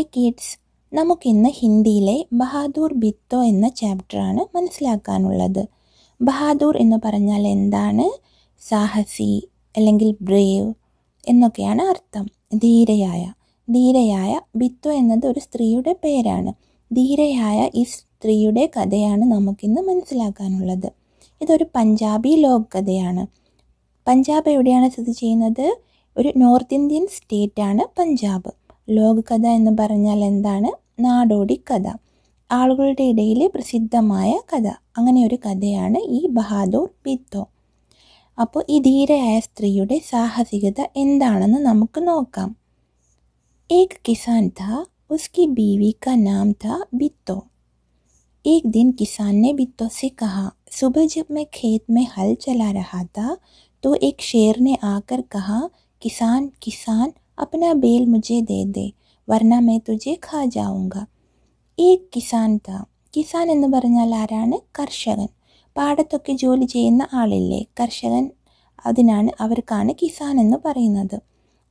hi kids നമുക്കിന്ന് ഹിന്ദിയിലെ ബഹാദൂർ ബിത്തോ എന്ന ചാപ്റ്ററാണ് മനസ്സിലാക്കാനുള്ളത് ബഹാദൂർ എന്ന് പറഞ്ഞാൽ എന്താണ് സാഹസി അല്ലെങ്കിൽ ബ്രേവ് എന്നൊക്കെയാണ് അർത്ഥം ധീരയായ ധീരയായ ബിത്തോ എന്നത് ഒരു സ്ത്രീയുടെ പേരാണ് ധീരയായ ഈ സ്ത്രീയുടെ കഥയാണ് നമുക്കിന്ന് മനസ്സിലാക്കാനുള്ളത് ഇതൊരു പഞ്ചാബി ലോക് കഥയാണ് പഞ്ചാബ് എവിടെയാണ് സ്ഥിതി ചെയ്യുന്നത് ഒരു നോർത്ത് ഇന്ത്യൻ സ്റ്റേറ്റാണ് പഞ്ചാബ് лог када എന്നു പറഞ്ഞാൽ എന്താണ് നാടോടി കഥ ആൾകളുടെ ഇടയിൽ പ്രസിദ്ധമായ കഥ അങ്ങനെ ഒരു കഥയാണ് ഈ ബഹാദൂർ ബിത്തോ അപ്പോൾ ഈ ધીરેയായ സ്ത്രീയുടെ സാഹസികത എന്താണെന്ന് നമുക്ക് നോക്കാം એક കisan था उसकी बीवी का नाम था बित्तो एक दिन किसान ने बित्तो से कहा सुबह जब मैं खेत में हल चला रहा था तो एक शेर ने आकर कहा किसान किसान अपना बेल मुझे दे दे वरना मैं तुझे खा जाऊंगा एक किसान था കിസാൻ എന്ന് പറഞ്ഞാൽ ആരാണ് കർഷകൻ പാടത്തൊക്കെ ജോലി ചെയ്യുന്ന ആളില്ലേ കർഷകൻ അതിനാണ് അവർക്കാണ് കിസാൻ എന്ന് പറയുന്നത്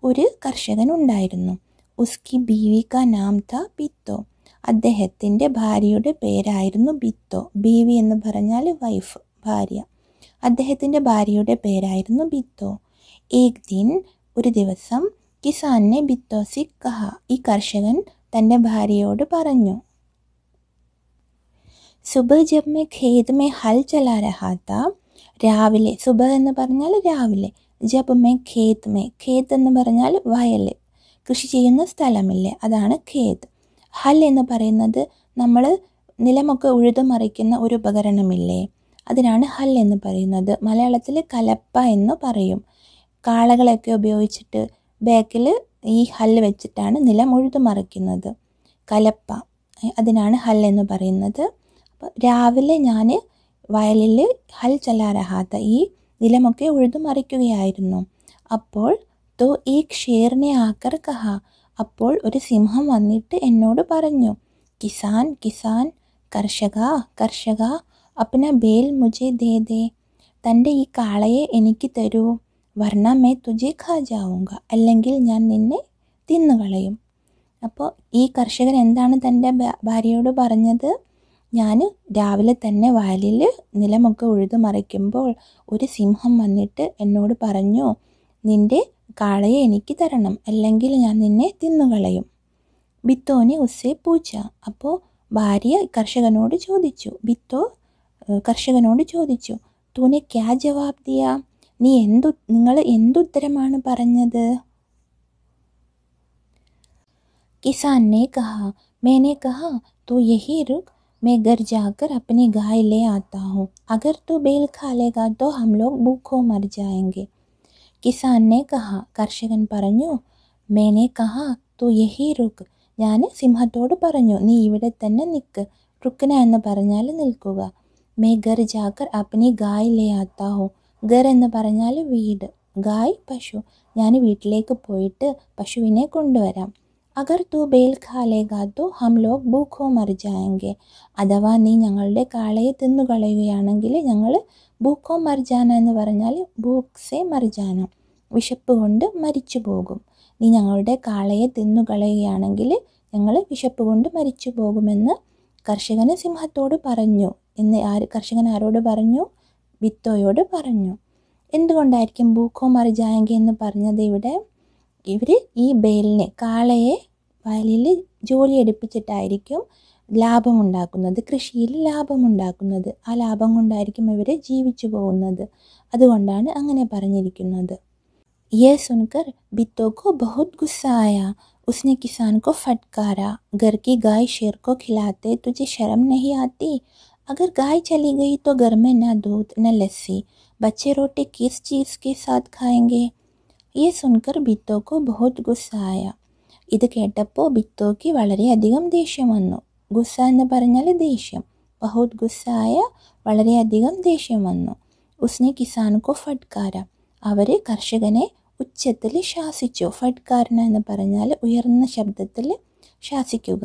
ഒരു കർഷകൻ ഉണ്ടായിരുന്നു ഉസ്കി ബീവിക നാം ത പിത്തോ അദ്ദേഹത്തിൻ്റെ ഭാര്യയുടെ പേരായിരുന്നു ബിത്തോ ബീവി എന്ന് പറഞ്ഞാൽ വൈഫ് ഭാര്യ അദ്ദേഹത്തിൻ്റെ ഭാര്യയുടെ പേരായിരുന്നു ബിത്തോ ഏക് ദിൻ ഒരു ദിവസം കിസാനെ ബിത്തോസി കഹ ഈ കർഷകൻ തൻ്റെ ഭാര്യയോട് പറഞ്ഞു സുബ ജമ്മെ ഖേദ്മേ ഹൽ ചലാരഹാത്ത രാവിലെ സുബ എന്ന് പറഞ്ഞാൽ രാവിലെ ജബ് മേ ഖേദ് മേ ഖേദ് എന്ന് പറഞ്ഞാൽ വയൽ കൃഷി ചെയ്യുന്ന സ്ഥലമില്ലേ അതാണ് ഖേദ് ഹൽ എന്ന് പറയുന്നത് നമ്മൾ നിലമൊക്കെ ഉഴുതു മറിക്കുന്ന ഒരു ഉപകരണമില്ലേ അതിനാണ് ഹൽ എന്ന് പറയുന്നത് മലയാളത്തിൽ കലപ്പ എന്ന് പറയും കാളകളൊക്കെ ഉപയോഗിച്ചിട്ട് ബാക്കിൽ ഈ ഹല്ല് വെച്ചിട്ടാണ് നിലം ഉഴുതു മറിക്കുന്നത് കലപ്പ അതിനാണ് ഹല്ലെന്ന് എന്ന് പറയുന്നത് അപ്പോൾ രാവിലെ ഞാൻ വയലിൽ ഹൽ ചലാരഹാത്ത ഈ നിലമൊക്കെ ഉഴുതു മറിക്കുകയായിരുന്നു അപ്പോൾ തോ ഈ ക്ഷീറിനെ ആക്കർക്കഹ അപ്പോൾ ഒരു സിംഹം വന്നിട്ട് എന്നോട് പറഞ്ഞു കിസാൻ കിസാൻ കർഷക കർഷക അപ്പന ബേൽ മുജേ ദേ ദേ തൻ്റെ ഈ കാളയെ എനിക്ക് തരൂ വർണ്ണ മേ തുജി ഖാജാവുക അല്ലെങ്കിൽ ഞാൻ നിന്നെ തിന്നുകളയും അപ്പോൾ ഈ കർഷകൻ എന്താണ് തൻ്റെ ഭാര്യയോട് പറഞ്ഞത് ഞാൻ രാവിലെ തന്നെ വയലിൽ നിലമൊക്കെ ഉഴുതു മറിക്കുമ്പോൾ ഒരു സിംഹം വന്നിട്ട് എന്നോട് പറഞ്ഞു നിൻ്റെ കാളയെ എനിക്ക് തരണം അല്ലെങ്കിൽ ഞാൻ നിന്നെ തിന്നുകളയും ബിത്തോനെ ഉസ്സേ പൂച്ച അപ്പോൾ ഭാര്യ കർഷകനോട് ചോദിച്ചു ബിത്തോ കർഷകനോട് ചോദിച്ചു തൂനെ ക്യാ ജവാബ് ദിയ നീ എന്തു നിങ്ങൾ എന്തുത്തരമാണ് പറഞ്ഞത് കിസാനെ കഹ മേനെ കഹ തു യഹി രുക് മേ ഗർ ജാകർ जाकर अपनी ലേ ले ഹു അഗർ अगर ബേൽ ഖാലേഗാ തോ ഹം तो हम മർ भूखों मर जाएंगे കർഷകൻ പറഞ്ഞു മേനെ കഹ തു യഹി രുക് ഞാൻ സിംഹത്തോട് പറഞ്ഞു നീ ഇവിടെ തന്നെ നിൽക്ക് റുക്കന എന്ന് പറഞ്ഞാൽ നിൽക്കുക മേ ഗർ ജാക്കർ അപ്നി ഗായ് ലേ ആത്താ ഹോ ഗർ എന്ന് പറഞ്ഞാൽ വീട് ഗായ് പശു ഞാൻ വീട്ടിലേക്ക് പോയിട്ട് പശുവിനെ കൊണ്ടുവരാം അഗർ തൂ ബേൽ ഖാലേഗാ തോ ഹം ലോക് ഭൂഖോ മർജായെങ്കിൽ അഥവാ നീ ഞങ്ങളുടെ കാളയെ തിന്നുകളയുകയാണെങ്കിൽ ഞങ്ങൾ ഭൂഖോ മർജാന എന്ന് പറഞ്ഞാൽ ഭൂക്സെ മർജാന വിശപ്പ് കൊണ്ട് മരിച്ചു പോകും നീ ഞങ്ങളുടെ കാളയെ തിന്നുകളയുകയാണെങ്കിൽ ഞങ്ങൾ വിശപ്പ് കൊണ്ട് മരിച്ചു പോകുമെന്ന് കർഷകന് സിംഹത്തോട് പറഞ്ഞു എന്ന് ആര് കർഷകൻ ആരോട് പറഞ്ഞു വിത്തോയോട് പറഞ്ഞു എന്തുകൊണ്ടായിരിക്കും ബൂക്കോ മറിജായങ്കി എന്ന് പറഞ്ഞത് ഇവിടെ ഇവർ ഈ ബേലിനെ കാളയെ വയലിൽ ജോലി എടുപ്പിച്ചിട്ടായിരിക്കും ലാഭമുണ്ടാക്കുന്നത് കൃഷിയിൽ ലാഭമുണ്ടാക്കുന്നത് ആ ലാഭം കൊണ്ടായിരിക്കും ഇവർ ജീവിച്ചു പോകുന്നത് അതുകൊണ്ടാണ് അങ്ങനെ പറഞ്ഞിരിക്കുന്നത് യേ सुनकर ബിത്തോക്കോ ബഹുത് ഗുസ്സായ ഉസ്നെ കിസാൻകോ उसने ഗർക്കി ഗായ് ഷേർക്കോ ഖിലാത്തെ की ശരം शेर को अगर गाय चली गई तो घर में ना दूध ना लस्सी बच्चे रोटी किस चीज़ के साथ खाएंगे ये को बहुत गुस्सा आया ഇത് കേട്ടപ്പോൾ ബിത്തോക്ക് വളരെയധികം ദേഷ്യം വന്നു ഗുസ്സ എന്ന് പറഞ്ഞാൽ ദേഷ്യം ബഹുത് ഗുസ്സായ വളരെയധികം ദേഷ്യം വന്നു ഉസ്നെ കിസാനുക്കോ ഫഡ്കാര അവർ കർഷകനെ ഉച്ചത്തിൽ ശാസിച്ചു ഫഡ്കാരന എന്ന് പറഞ്ഞാൽ ഉയർന്ന ശബ്ദത്തിൽ ശാസിക്കുക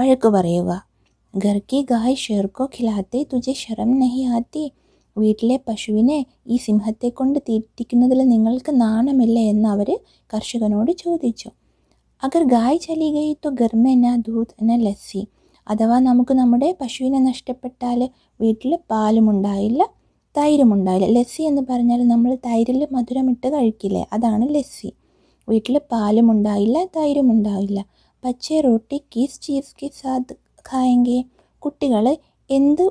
വഴക്ക് പറയുക घर की गाय शेर को खिलाते तुझे शर्म नहीं आती വീട്ടിലെ പശുവിനെ ഈ സിംഹത്തെ കൊണ്ട് തീറ്റിക്കുന്നതിൽ നിങ്ങൾക്ക് നാണമില്ല എന്ന് അവർ കർഷകനോട് ചോദിച്ചു അഗർ ഗായ് ചലി ഗൈ തോ ഗർമേന ദൂത് എന്ന ലസ്സി അഥവാ നമുക്ക് നമ്മുടെ പശുവിനെ നഷ്ടപ്പെട്ടാൽ വീട്ടിൽ പാലുമുണ്ടായില്ല തൈരുമുണ്ടായില്ല ലസ്സി എന്ന് പറഞ്ഞാൽ നമ്മൾ തൈരിൽ മധുരമിട്ട് കഴിക്കില്ലേ അതാണ് ലസ്സി വീട്ടിൽ പാലുമുണ്ടായില്ല തൈരുമുണ്ടാവില്ല പച്ച റോട്ടി കീസ് ചീസ് കിസ് അത് കായെങ്കിൽ കുട്ടികൾ എന്ത്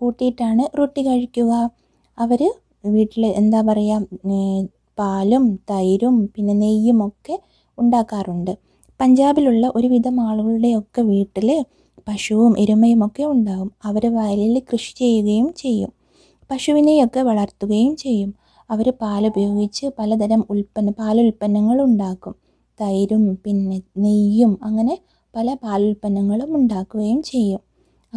കൂട്ടിയിട്ടാണ് റൊട്ടി കഴിക്കുക അവർ വീട്ടിൽ എന്താ പറയുക പാലും തൈരും പിന്നെ നെയ്യും ഒക്കെ ഉണ്ടാക്കാറുണ്ട് പഞ്ചാബിലുള്ള ഒരുവിധം ആളുകളുടെയൊക്കെ വീട്ടിൽ പശുവും എരുമയും ഒക്കെ ഉണ്ടാകും അവർ വയലിൽ കൃഷി ചെയ്യുകയും ചെയ്യും പശുവിനെയൊക്കെ വളർത്തുകയും ചെയ്യും അവർ പാലുപയോഗിച്ച് പലതരം ഉൽപ്പന്ന പാലുൽപ്പന്നങ്ങൾ ഉണ്ടാക്കും തൈരും പിന്നെ നെയ്യും അങ്ങനെ പല പാലുൽപ്പന്നങ്ങളും ഉണ്ടാക്കുകയും ചെയ്യും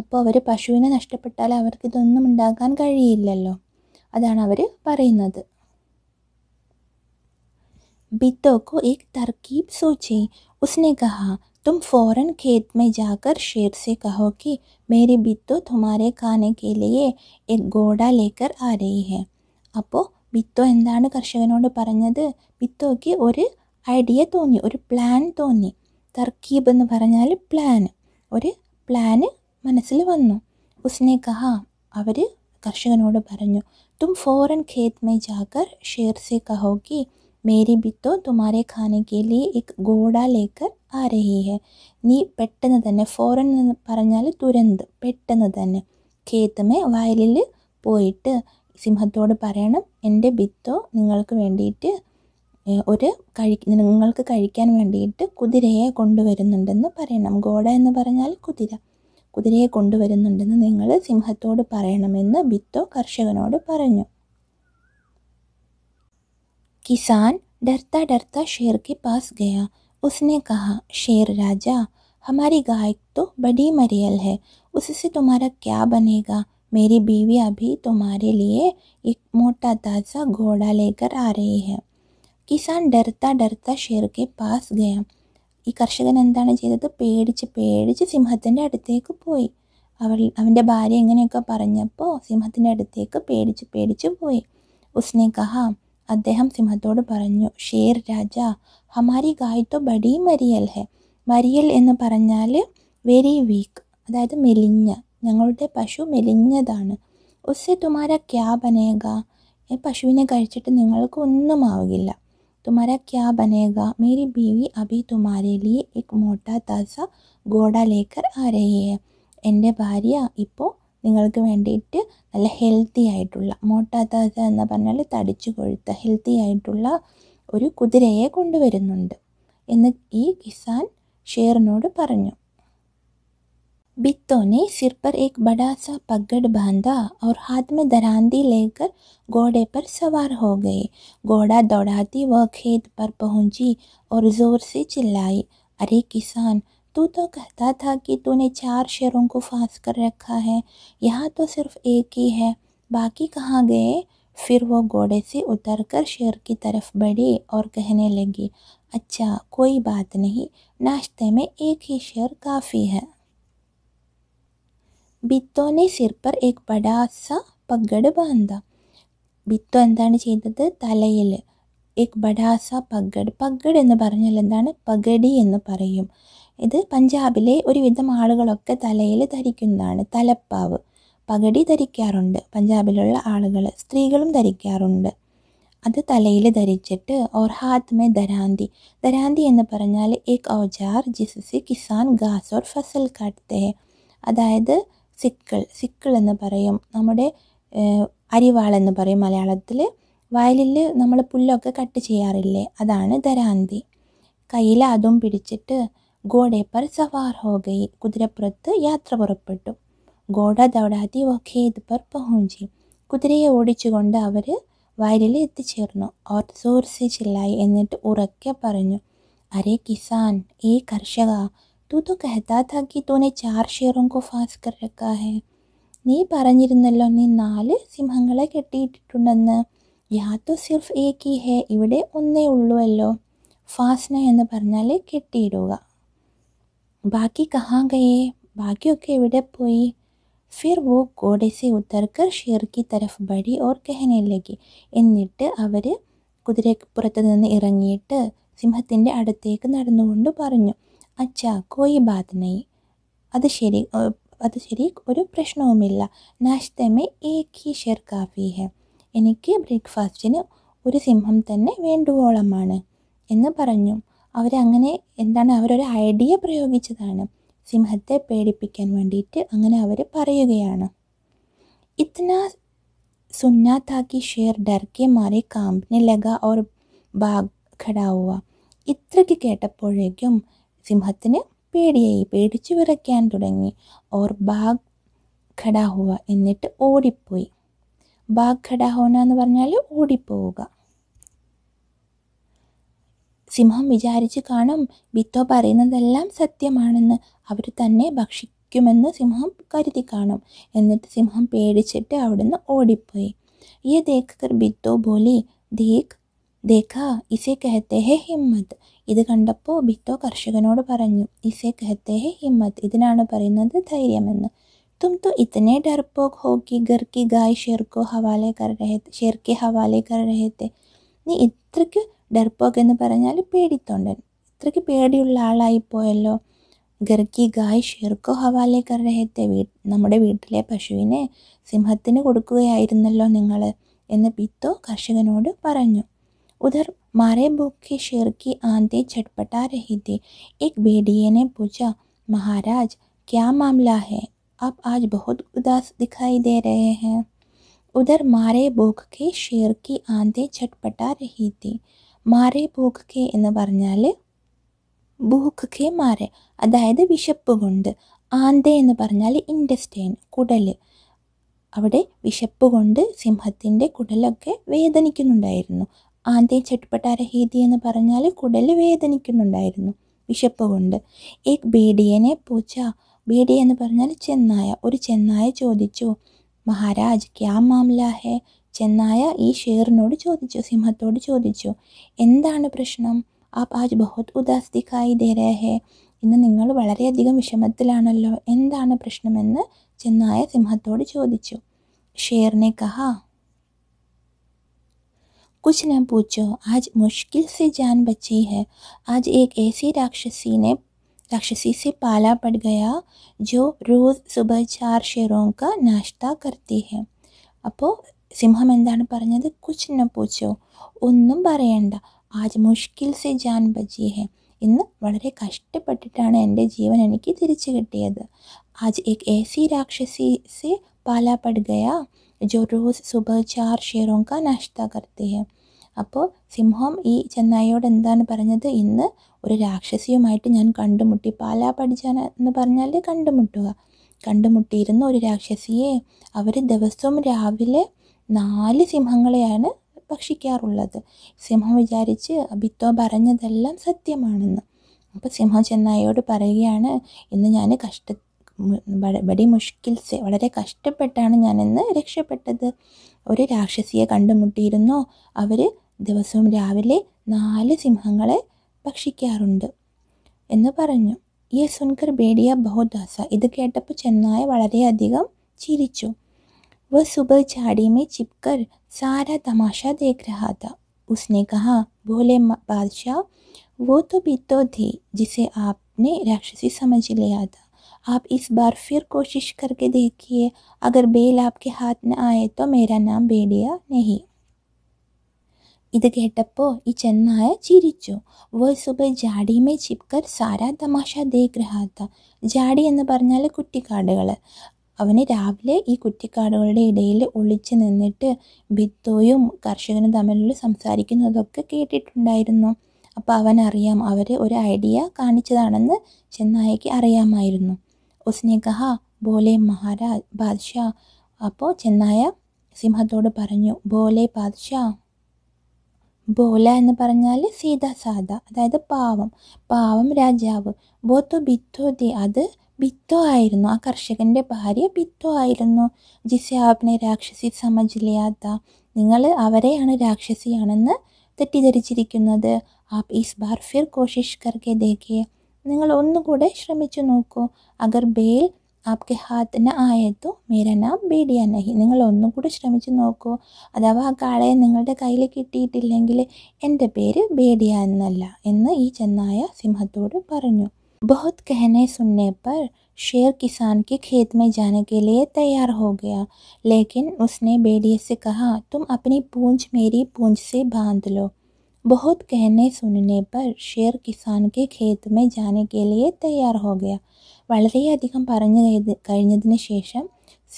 അപ്പോൾ അവർ പശുവിനെ നഷ്ടപ്പെട്ടാൽ അവർക്ക് ഇതൊന്നും ഉണ്ടാക്കാൻ കഴിയില്ലല്ലോ അതാണ് അവർ പറയുന്നത് ബിത്തോക്കോ को തർക്കീബ് സൂചി ഉസ്നെ കഹ തും ഫോറൻ ഖേത് खेत में जाकर शेर से कहो कि मेरी बित्तो तुम्हारे खाने के लिए एक घोड़ा लेकर അപ്പോൾ ബിത്തോ എന്താണ് കർഷകനോട് പറഞ്ഞത് ബിത്തോക്ക് ഒരു ഐഡിയ തോന്നി ഒരു പ്ലാൻ തോന്നി തർക്കീബ് എന്ന് പറഞ്ഞാൽ പ്ലാൻ ഒരു പ്ലാന് മനസ്സിൽ വന്നു ഉസ്നെ കഹ അവർ കർഷകനോട് പറഞ്ഞു തും ഫോറൻ ഖേത് മേ ജാഗർ ഷേർ സെ കഹോഗി മേരി ബിത്തോ തുമാരെ ഖാനയ്ക്കേലി ഇക് ഗോഡ ലേക്കർ ആ നീ പെട്ടെന്ന് തന്നെ ഫോറൻ എന്ന് പറഞ്ഞാൽ തുരന്ത് പെട്ടെന്ന് തന്നെ ഖേത്തുമേ വയലിൽ പോയിട്ട് സിംഹത്തോട് പറയണം എൻ്റെ ബിത്തോ നിങ്ങൾക്ക് വേണ്ടിയിട്ട് ഒരു കഴി നിങ്ങൾക്ക് കഴിക്കാൻ വേണ്ടിയിട്ട് കുതിരയെ കൊണ്ടുവരുന്നുണ്ടെന്ന് പറയണം ഗോഡ എന്ന് പറഞ്ഞാൽ കുതിര കുതിരയെ കൊണ്ടുവരുന്നുണ്ടെന്ന് നിങ്ങൾ സിംഹത്തോട് പറയണമെന്ന് ബിത്തോ കർഷകനോട് പറഞ്ഞു കിസാൻ ഡർത്ത ഡർത്ത शेर के पास गया उसने कहा शेर राजा हमारी गाय तो बड़ी मरियल है उससे तुम्हारा क्या बनेगा मेरी बीवी अभी तुम्हारे लिए एक मोटा ताज़ा घोड़ा लेकर आ रही है കിസാൻ ഡർത്ത ഡർത്ത ഷേർക്കെ പാസ് ഗയാം ഈ കർഷകൻ എന്താണ് ചെയ്തത് പേടിച്ച് പേടിച്ച് സിംഹത്തിൻ്റെ അടുത്തേക്ക് പോയി അവൾ അവൻ്റെ ഭാര്യ ഇങ്ങനെയൊക്കെ പറഞ്ഞപ്പോൾ സിംഹത്തിൻ്റെ അടുത്തേക്ക് പേടിച്ച് പേടിച്ച് പോയി ഉസ്നെ കഹ അദ്ദേഹം സിംഹത്തോട് പറഞ്ഞു ഷേർ രാജ ഹമാരി ഗായ്ത്തോ ബഡി മരിയൽ ഹെ മരിയൽ എന്ന് പറഞ്ഞാൽ വെരി വീക്ക് അതായത് മെലിഞ്ഞ ഞങ്ങളുടെ പശു മെലിഞ്ഞതാണ് ഉസ്സെ തുമാര ക്യാ ബനേക പശുവിനെ കഴിച്ചിട്ട് നിങ്ങൾക്ക് ഒന്നും ആവുകയില്ല तुम्हारा क्या बनेगा मेरी बीवी अभी तुम्हारे लिए एक मोटा तासा ഗോഡ ലേക്കർ ആരയെ എൻ്റെ ഭാര്യ ഇപ്പോൾ നിങ്ങൾക്ക് വേണ്ടിയിട്ട് നല്ല ഹെൽത്തി ആയിട്ടുള്ള മോട്ടാത്താസ എന്ന് പറഞ്ഞാൽ തടിച്ചു കൊഴുത്ത ഹെൽത്തി ആയിട്ടുള്ള ഒരു കുതിരയെ കൊണ്ടുവരുന്നുണ്ട് എന്ന് ഈ കിസാൻ ഷേറിനോട് പറഞ്ഞു बित्तों ने सिर पर एक बड़ा सा पगड़ बांधा और हाथ में दरांदी लेकर घोड़े पर सवार हो गए घोड़ा दौड़ाती वह खेत पर पहुंची और जोर से चिल्लाई अरे किसान तू तो कहता था कि तूने चार शेरों को फांस कर रखा है यहाँ तो सिर्फ एक ही है बाकी कहाँ गए फिर वो घोड़े से उतरकर शेर की तरफ बढ़ी और कहने लगी अच्छा कोई बात नहीं नाश्ते में एक ही शेर काफ़ी है ബിത്തോ ने सिर पर एक बड़ा सा पगड़ बांधा ബിത്തോ എന്താണ് ചെയ്തത് തലയിൽ ഏക് ബഡാസ പഗഡ് പഗഡ് എന്ന് പറഞ്ഞാൽ എന്താണ് പഗടി എന്ന് പറയും ഇത് പഞ്ചാബിലെ ഒരുവിധം ആളുകളൊക്കെ തലയിൽ ധരിക്കുന്നതാണ് തലപ്പാവ് പഗടി ധരിക്കാറുണ്ട് പഞ്ചാബിലുള്ള ആളുകൾ സ്ത്രീകളും ധരിക്കാറുണ്ട് അത് തലയിൽ ധരിച്ചിട്ട് ഓർ ഹാത്ത് മേ ദരാന്തി ദരാന്തി എന്ന് പറഞ്ഞാൽ ഏക് ഔജാർ ജിസസി കിസാൻ ഗാസ് ഓർ ഫസൽ കാട്ടത്തെ അതായത് സിക്കിൾ സിക്കിൾ എന്ന് പറയും നമ്മുടെ അരിവാളെന്ന് പറയും മലയാളത്തിൽ വയലിൽ നമ്മൾ പുല്ലൊക്കെ കട്ട് ചെയ്യാറില്ലേ അതാണ് ദരാന്തി കയ്യിൽ അതും പിടിച്ചിട്ട് ഗോഡേപ്പർ സവാർ ഹോഗയിൽ കുതിരപ്പുറത്ത് യാത്ര പുറപ്പെട്ടു ഗോഡ ദൗഡാതി വഖേദ് പർ പഹൂഞ്ചി കുതിരയെ ഓടിച്ചുകൊണ്ട് അവർ വയലിൽ എത്തിച്ചേർന്നു ഓർ സോർസി ചില്ലായി എന്നിട്ട് ഉറക്കെ പറഞ്ഞു അരേ കിസാൻ ഈ കർഷക തൂ तो कहता था कि तूने चार ഷേറും को फांस कर रखा है നീ പറഞ്ഞിരുന്നല്ലോ നീ നാല് സിംഹങ്ങളെ കെട്ടിയിട്ടിട്ടുണ്ടെന്ന് യാ तो സിർഫ് ഏക് ഹി ഹേ ഇവിടെ ഒന്നേ ഉള്ളുവല്ലോ ഫാസ്ന എന്ന് പറഞ്ഞാൽ കെട്ടിയിടുക ബാക്കി കഹാ ഗയേ ബാക്കിയൊക്കെ എവിടെ പോയി ഫിർ വോ ഗോഡെസെ ഉത്തർക്കർ ഷേർക്കി തരഫ് ബടി ഓർ കഹനയിലേക്ക് എന്നിട്ട് അവർ കുതിരപ്പുറത്ത് നിന്ന് ഇറങ്ങിയിട്ട് സിംഹത്തിൻ്റെ അടുത്തേക്ക് നടന്നുകൊണ്ട് പറഞ്ഞു അച്ഛാ കോയി ബാത് നെയ് അത് ശരി അത് ശരി ഒരു പ്രശ്നവുമില്ല നാശ്തമേ ഏക് ഹി ഷെർ കാഫി ഹെ എനിക്ക് ബ്രേക്ക്ഫാസ്റ്റിന് ഒരു സിംഹം തന്നെ വേണ്ടുവോളമാണ് എന്ന് പറഞ്ഞു അവരങ്ങനെ എന്താണ് അവരൊരു ഐഡിയ പ്രയോഗിച്ചതാണ് സിംഹത്തെ പേടിപ്പിക്കാൻ വേണ്ടിയിട്ട് അങ്ങനെ അവർ പറയുകയാണ് ഇത്തന സുന്നാത്താക്കി താക്കി ഷേർ ഡർക്കെ മാറി കാമ്പിനെ ലഗ ഓർ ബാഗ് ഖടാവുക ഇത്രയ്ക്ക് കേട്ടപ്പോഴേക്കും സിംഹത്തിന് പേടിയായി പേടിച്ച് വിറയ്ക്കാൻ തുടങ്ങി ഓർ ബാഗ് ഖടാഹുവ എന്നിട്ട് ഓടിപ്പോയി ബാഗ് ഖഡാഹോന എന്ന് പറഞ്ഞാൽ ഓടിപ്പോവുക സിംഹം വിചാരിച്ച് കാണും ബിത്തോ പറയുന്നതെല്ലാം സത്യമാണെന്ന് അവർ തന്നെ ഭക്ഷിക്കുമെന്ന് സിംഹം കരുതി കാണും എന്നിട്ട് സിംഹം പേടിച്ചിട്ട് അവിടുന്ന് ഓടിപ്പോയി ഈ ദേഖർ ബിത്തോ ബോലി ദേഖ് ദേഖാ ഇസേ കഹത്തേ ഹെ ഹിമ്മത് ഇത് കണ്ടപ്പോൾ ബിത്തോ കർഷകനോട് പറഞ്ഞു ഇസേ കഹത്തേ ഹെ ഹിമ്മത് ഇതിനാണ് പറയുന്നത് ധൈര്യമെന്ന് തും തോ ഇത്തനെ ഡർപ്പോക്ക് ഹോക്കി ഗർക്കി ഗായ് ഷെർക്കോ ഹവാലെ കർ ഷെർക്കെ ഹവാലെ കരഹത്തെ നീ ഇത്രയ്ക്ക് ഡർപ്പോക്ക് എന്ന് പറഞ്ഞാൽ പേടിത്തൊണ്ടൻ ഇത്രയ്ക്ക് പേടിയുള്ള ആളായിപ്പോയല്ലോ ഗർക്കി ഗായ് ഷെർക്കോ ഹവാലെ കരഹത്തെ വീ നമ്മുടെ വീട്ടിലെ പശുവിനെ സിംഹത്തിന് കൊടുക്കുകയായിരുന്നല്ലോ നിങ്ങൾ എന്ന് പിത്തോ കർഷകനോട് പറഞ്ഞു उधर मारे भूख के शेर की आंतें छटपटा रही थी एक भेड़िए ने पूछा महाराज क्या मामला है आप आज बहुत उदास दिखाई दे रहे हैं उधर मारे शेर की ഷേർക്കി छटपटा रही थी मारे ഭൂക്ക് के എന്ന് പറഞ്ഞാൽ भूख के मारे അതായത് വിശപ്പ് കൊണ്ട് ആന്തേ എന്ന് പറഞ്ഞാൽ ഇൻഡസ്റ്റൈൻ കുടൽ അവിടെ വിശപ്പ് കൊണ്ട് സിംഹത്തിൻ്റെ കുടലൊക്കെ വേദനിക്കുന്നുണ്ടായിരുന്നു ആദ്യം ചെട്ടുപട്ടാര ഹീതി എന്ന് പറഞ്ഞാൽ കുടൽ വേദനിക്കുന്നുണ്ടായിരുന്നു വിശപ്പ് കൊണ്ട് ഏക് ബേഡിയനെ പൂച്ച ബീഡി എന്ന് പറഞ്ഞാൽ ചെന്നായ ഒരു ചെന്നായ ചോദിച്ചു മഹാരാജ് ക്യാ മാംല ഹേ ചെന്നായ ഈ ഷേറിനോട് ചോദിച്ചു സിംഹത്തോട് ചോദിച്ചു എന്താണ് പ്രശ്നം ആ പാജ് ബഹുത് ഉദാസ്തിക്കായി ദിഖായി ഹേ ഇന്ന് നിങ്ങൾ വളരെയധികം വിഷമത്തിലാണല്ലോ എന്താണ് പ്രശ്നമെന്ന് ചെന്നായ സിംഹത്തോട് ചോദിച്ചു ഷേറിനെ കഹ कुछ न पूछो आज मुश्किल से जान बची है आज एक ऐसी राक्षसी ने राक्षसी से पाला पड़ गया जो रोज़ सुबह चार शेरों का नाश्ता करती है അപ്പോൾ സിംഹം എന്താണ് പറഞ്ഞത് കുച്ച് ന പൂച്ചോ ഒന്നും പറയണ്ട ആജ് മുഷ്കിൽ സെ ജാൻ ബജി ഹെ ഇന്ന് വളരെ കഷ്ടപ്പെട്ടിട്ടാണ് എൻ്റെ ജീവൻ എനിക്ക് തിരിച്ചു കിട്ടിയത് ആജ് ഏക് ഏസി രാക്ഷസി സെ പാലാ പഡ് ഗയാ जो रोज़ सुबह चार शेरों का नाश्ता करते हैं അപ്പോൾ സിംഹം ഈ ചെന്നായിയോട് എന്താണ് പറഞ്ഞത് ഇന്ന് ഒരു രാക്ഷസിയുമായിട്ട് ഞാൻ കണ്ടുമുട്ടി പാലാ പഠിച്ചാൻ എന്ന് പറഞ്ഞാൽ കണ്ടുമുട്ടുക കണ്ടുമുട്ടിയിരുന്ന ഒരു രാക്ഷസിയെ അവർ ദിവസവും രാവിലെ നാല് സിംഹങ്ങളെയാണ് ഭക്ഷിക്കാറുള്ളത് സിംഹം വിചാരിച്ച് അബിത്തോ പറഞ്ഞതെല്ലാം സത്യമാണെന്ന് അപ്പോൾ സിംഹം ചെന്നായിയോട് പറയുകയാണ് ഇന്ന് ഞാൻ കഷ്ട ബടി മുഷ്കിൽ സെ വളരെ കഷ്ടപ്പെട്ടാണ് ഞാനെന്ന് രക്ഷപ്പെട്ടത് ഒരു രാക്ഷസിയെ കണ്ടുമുട്ടിയിരുന്നു അവർ ദിവസവും രാവിലെ നാല് സിംഹങ്ങളെ ഭക്ഷിക്കാറുണ്ട് എന്ന് പറഞ്ഞു ഈ സുൻകർ ബേഡിയ ബഹുദാസ ഇത് കേട്ടപ്പോൾ ചെന്നായ വളരെയധികം ചിരിച്ചു വ സുബ ചാടിമേ ചിപ്കർ സാര തമാശ ദേഗ്രഹാത ഉസ്നെ കഹാ ബോലെ ബാദ്ഷാ വോ തോ ബിത്തോ थी ജിസെ ആപ്നെ രാക്ഷസി സമജിലയാത आप इस बार फिर कोशिश करके देखिए अगर बेल आपके हाथ न ആയേ തോ മേരാ നാം ബേടിയ നെഹി ഇത് കേട്ടപ്പോൾ ഈ ചെന്നായ ചിരിച്ചു വോ സുബൈ ജാഡിയുമേ ചിപ്കർ സാരാ തമാശ ദേഖ് രഹാത്ത ജാഡി എന്ന് പറഞ്ഞാൽ കുറ്റിക്കാടുകൾ അവന് രാവിലെ ഈ കുറ്റിക്കാടുകളുടെ ഇടയിൽ ഒളിച്ചു നിന്നിട്ട് ഭിത്തോയും കർഷകനും തമ്മിലുള്ള സംസാരിക്കുന്നതൊക്കെ കേട്ടിട്ടുണ്ടായിരുന്നു അപ്പോൾ അവനറിയാം അവർ ഒരു ഐഡിയ കാണിച്ചതാണെന്ന് ചെന്നായയ്ക്ക് അറിയാമായിരുന്നു ഉസ്നെ കഹ ബോലെ മഹാരാജ് ബാദ്ഷാ അപ്പോൾ ചെന്നായ സിംഹത്തോട് പറഞ്ഞു ബോലെ ബാദ്ഷാ ബോല എന്ന് പറഞ്ഞാൽ സീത സാദ അതായത് പാവം പാവം രാജാവ് ബോത്തു ബിത്തോ ദി അത് ബിത്തോ ആയിരുന്നു ആ കർഷകൻ്റെ ഭാര്യ ബിത്തോ ആയിരുന്നു ജിസെ ആപ്നെ രാക്ഷസി സമജിലിയാത്ത നിങ്ങൾ അവരെയാണ് രാക്ഷസിയാണെന്ന് തെറ്റിദ്ധരിച്ചിരിക്കുന്നത് ആപ് ഈസ് ബാർ ഫിർ കോഷിഷ് കർക്കെ ദേഖിയേ നിങ്ങൾ ഒന്നുകൂടെ ശ്രമിച്ചു നോക്കൂ അഗർ ബേൽ ആപ്കെ ഹാത്ത് ന ആയത്തു മേര നാം ബീഡിയ നഹി നിങ്ങൾ ഒന്നുകൂടി ശ്രമിച്ചു നോക്കൂ അഥവാ ആ കാളെ നിങ്ങളുടെ കയ്യിൽ കിട്ടിയിട്ടില്ലെങ്കിൽ എൻ്റെ പേര് ബേഡിയ എന്നല്ല എന്ന് ഈ ചെന്നായ സിംഹത്തോട് പറഞ്ഞു ബഹുത് കഹനെ സുന്നെ പർ शेर किसान के खेत में जाने के लिए तैयार हो गया लेकिन उसने बेड़िए से कहा तुम अपनी पूंछ मेरी पूंछ से बांध लो बहुत कहने सुनने पर शेर किसान के खेत में जाने के लिए തയ്യാർ ഹോ ഗയ വളരെയധികം പറഞ്ഞു കഴിഞ്ഞതിന് ശേഷം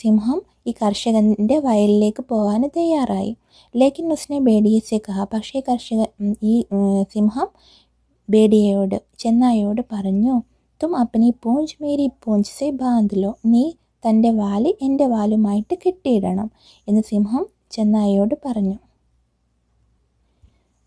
സിംഹം ഈ കർഷകൻ്റെ വയലിലേക്ക് പോകാൻ തയ്യാറായി ലേക്കിൻ ഉസ്നെ ബേഡിയസെ കഹ പക്ഷേ കർഷക ഈ സിംഹം ബേഡിയയോട് ചെന്നായയോട് പറഞ്ഞു തും അപ്പനി പൂഞ്ച് മേരി പൂഞ്ച് സെ ബാന്തിലോ നീ തൻ്റെ വാല് എൻ്റെ വാലുമായിട്ട് കെട്ടിയിടണം എന്ന് സിംഹം ചെന്നായയോട് പറഞ്ഞു